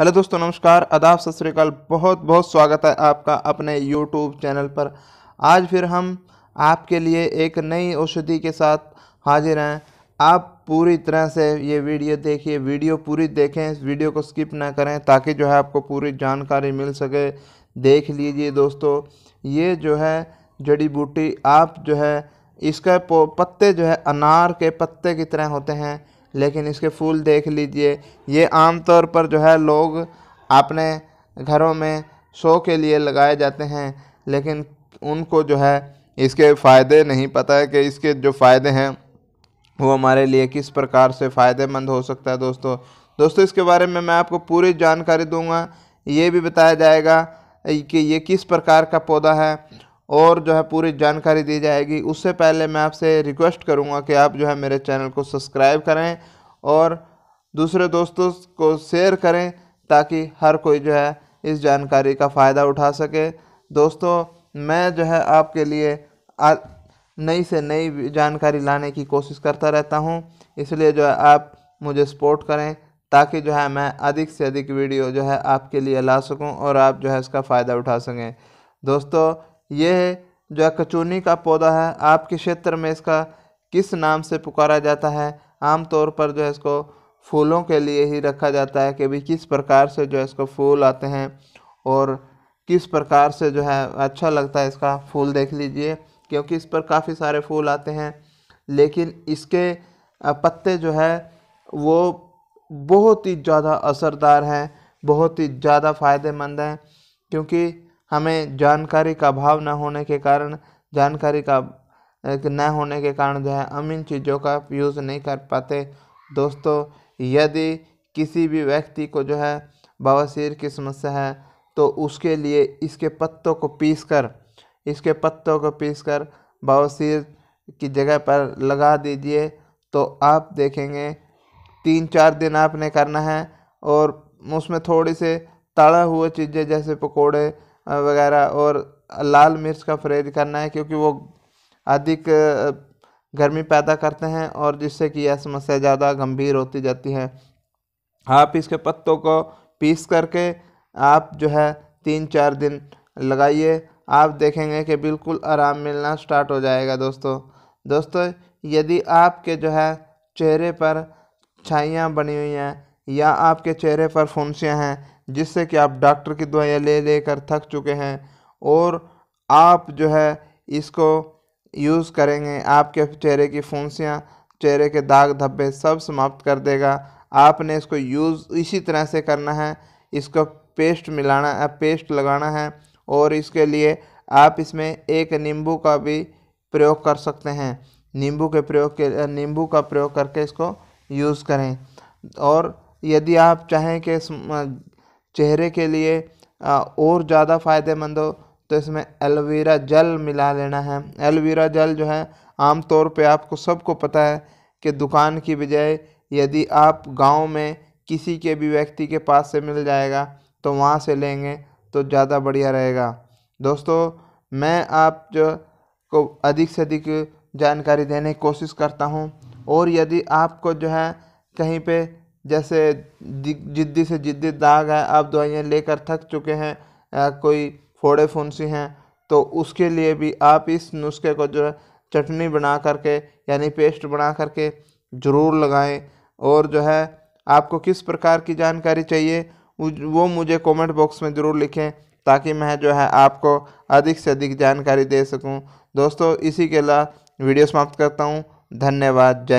hello दोस्तों नमस्कार आदाब सत श्रीकाल बहुत बहुत स्वागत है आपका अपने यूट्यूब चैनल पर आज फिर हम आपके लिए एक नई औषधि के साथ हाजिर हैं आप पूरी तरह से ये वीडियो देखिए वीडियो पूरी देखें इस वीडियो को स्किप ना करें ताकि जो है आपको पूरी जानकारी मिल सके देख लीजिए दोस्तों ये जो है जड़ी बूटी आप जो है इसका पत्ते जो है अनार के पत्ते की तरह होते हैं लेकिन इसके फूल देख लीजिए ये आमतौर पर जो है लोग अपने घरों में शो के लिए लगाए जाते हैं लेकिन उनको जो है इसके फ़ायदे नहीं पता है कि इसके जो फ़ायदे हैं वो हमारे लिए किस प्रकार से फ़ायदेमंद हो सकता है दोस्तों दोस्तों इसके बारे में मैं आपको पूरी जानकारी दूंगा ये भी बताया जाएगा कि ये किस प्रकार का पौधा है और जो है पूरी जानकारी दी जाएगी उससे पहले मैं आपसे रिक्वेस्ट करूँगा कि आप जो है मेरे चैनल को सब्सक्राइब करें और दूसरे दोस्तों को शेयर करें ताकि हर कोई जो है इस जानकारी का फ़ायदा उठा सके दोस्तों मैं जो है आपके लिए नई से नई जानकारी लाने की कोशिश करता रहता हूँ इसलिए जो है आप मुझे सपोर्ट करें ताकि जो है मैं अधिक से अधिक वीडियो जो है आपके लिए ला सकूं और आप जो है इसका फ़ायदा उठा सकें दोस्तों यह जो है कचूनी का पौधा है आपके क्षेत्र में इसका किस नाम से पुकारा जाता है आमतौर पर जो है इसको फूलों के लिए ही रखा जाता है कि भी किस प्रकार से जो है इसको फूल आते हैं और किस प्रकार से जो है अच्छा लगता है इसका फूल देख लीजिए क्योंकि इस पर काफ़ी सारे फूल आते हैं लेकिन इसके पत्ते जो है वो बहुत ही ज़्यादा असरदार हैं बहुत ही ज़्यादा फ़ायदेमंद हैं क्योंकि हमें जानकारी का अभाव ना होने के कारण जानकारी का न होने के कारण जो है हम इन चीज़ों का यूज़ नहीं कर पाते दोस्तों यदि किसी भी व्यक्ति को जो है बवासीर की समस्या है तो उसके लिए इसके पत्तों को पीस कर इसके पत्तों को पीस कर बवासीर की जगह पर लगा दीजिए तो आप देखेंगे तीन चार दिन आपने करना है और उसमें थोड़ी से तड़ा हुआ चीज़ें जैसे पकोड़े वगैरह और लाल मिर्च का परहेज करना है क्योंकि वो अधिक गर्मी पैदा करते हैं और जिससे कि यह समस्या ज़्यादा गंभीर होती जाती है आप इसके पत्तों को पीस करके आप जो है तीन चार दिन लगाइए आप देखेंगे कि बिल्कुल आराम मिलना स्टार्ट हो जाएगा दोस्तों दोस्तों यदि आपके जो है चेहरे पर छाइयाँ बनी हुई हैं या आपके चेहरे पर फुंसियाँ हैं जिससे कि आप डॉक्टर की दवाइयाँ ले लेकर थक चुके हैं और आप जो है इसको यूज़ करेंगे आपके चेहरे की फुंसियाँ चेहरे के दाग धब्बे सब समाप्त कर देगा आपने इसको यूज़ इसी तरह से करना है इसको पेस्ट मिलाना है पेस्ट लगाना है और इसके लिए आप इसमें एक नींबू का भी प्रयोग कर सकते हैं नींबू के प्रयोग के नींबू का प्रयोग करके इसको यूज़ करें और यदि आप चाहें कि चेहरे के लिए और ज़्यादा फ़ायदेमंद हो तो इसमें एलोवेरा जल मिला लेना है एलोवेरा जल जो है आम तौर पे आपको सबको पता है कि दुकान की बजाय यदि आप गांव में किसी के भी व्यक्ति के पास से मिल जाएगा तो वहाँ से लेंगे तो ज़्यादा बढ़िया रहेगा दोस्तों मैं आप जो को अधिक से अधिक जानकारी देने की कोशिश करता हूँ और यदि आपको जो है कहीं पे जैसे जिद्दी से जिद्दी दाग है आप दवाइयाँ लेकर थक चुके हैं या कोई फोड़े फुंसी हैं तो उसके लिए भी आप इस नुस्खे को जो है चटनी बना करके यानी पेस्ट बना करके ज़रूर लगाएं और जो है आपको किस प्रकार की जानकारी चाहिए वो मुझे कमेंट बॉक्स में ज़रूर लिखें ताकि मैं जो है आपको अधिक से अधिक जानकारी दे सकूं दोस्तों इसी के अलावा वीडियो समाप्त करता हूं धन्यवाद जय